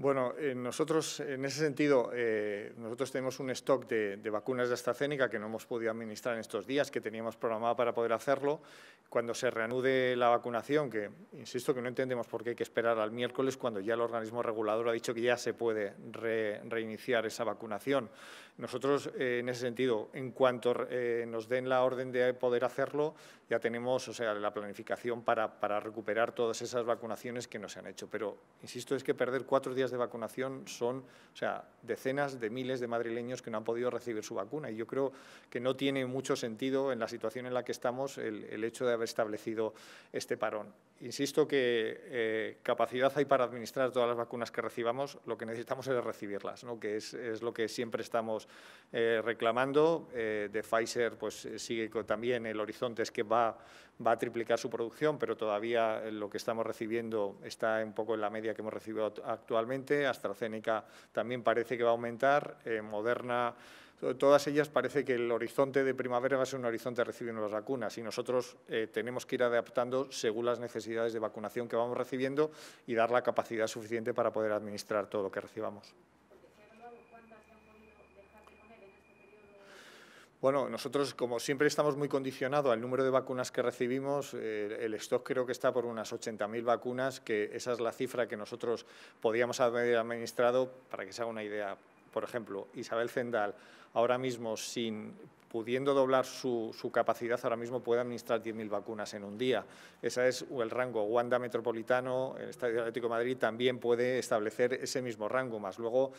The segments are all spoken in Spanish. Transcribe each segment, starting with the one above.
Bueno, eh, nosotros en ese sentido, eh, nosotros tenemos un stock de, vacunas de AstraZeneca que no hemos podido administrar en estos días, que teníamos programado para poder hacerlo. Cuando se reanude la vacunación, que insisto que no entendemos por qué hay que esperar al miércoles, cuando ya el organismo regulador ha dicho que ya se puede reiniciar esa vacunación. Nosotros, eh, en ese sentido, en cuanto nos den la orden de poder hacerlo, ya tenemos o sea, la planificación para, para recuperar todas esas vacunaciones que no se han hecho. Pero, insisto, es que perder cuatro días de vacunación son, o sea, decenas de miles de madrileños que no han podido recibir su vacuna. Y yo creo que no tiene mucho sentido en la situación en la que estamos el, el hecho de haber establecido este parón. Insisto que eh, capacidad hay para administrar todas las vacunas que recibamos, lo que necesitamos es recibirlas, que es, lo que siempre estamos eh, reclamando. Eh, de Pfizer pues, sigue también el horizonte es que va, va a triplicar su producción, pero todavía lo que estamos recibiendo está un poco en la media que hemos recibido actualmente. AstraZeneca también parece que va a aumentar, Moderna todas ellas parece que el horizonte de primavera va a ser un horizonte recibiendo las vacunas y nosotros eh, tenemos que ir adaptando según las necesidades de vacunación que vamos recibiendo y dar la capacidad suficiente para poder administrar todo lo que recibamos. Bueno, nosotros como siempre estamos muy condicionados al número de vacunas que recibimos. Eh, el stock creo que está por unas 80.000 vacunas, que esa es la cifra que nosotros podíamos haber administrado, para que se haga una idea, por ejemplo, Isabel Zendal, ahora mismo sin pudiendo doblar su, capacidad, ahora mismo puede administrar 10.000 vacunas en un día. Ese es el rango. Wanda Metropolitano, el Estadio Atlético Madrid, también puede establecer ese mismo rango, más luego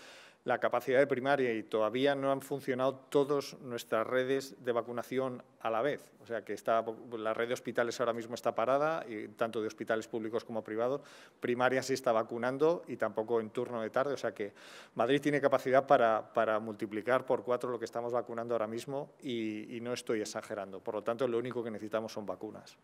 la capacidad de primaria y todavía no han funcionado todas nuestras redes de vacunación a la vez. O sea que está, la red de hospitales ahora mismo está parada, y, tanto de hospitales públicos como privados. Primaria se está vacunando y tampoco en turno de tarde. O sea que Madrid tiene capacidad para multiplicar por cuatro lo que estamos vacunando ahora mismo y, no estoy exagerando. Por lo tanto, lo único que necesitamos son vacunas.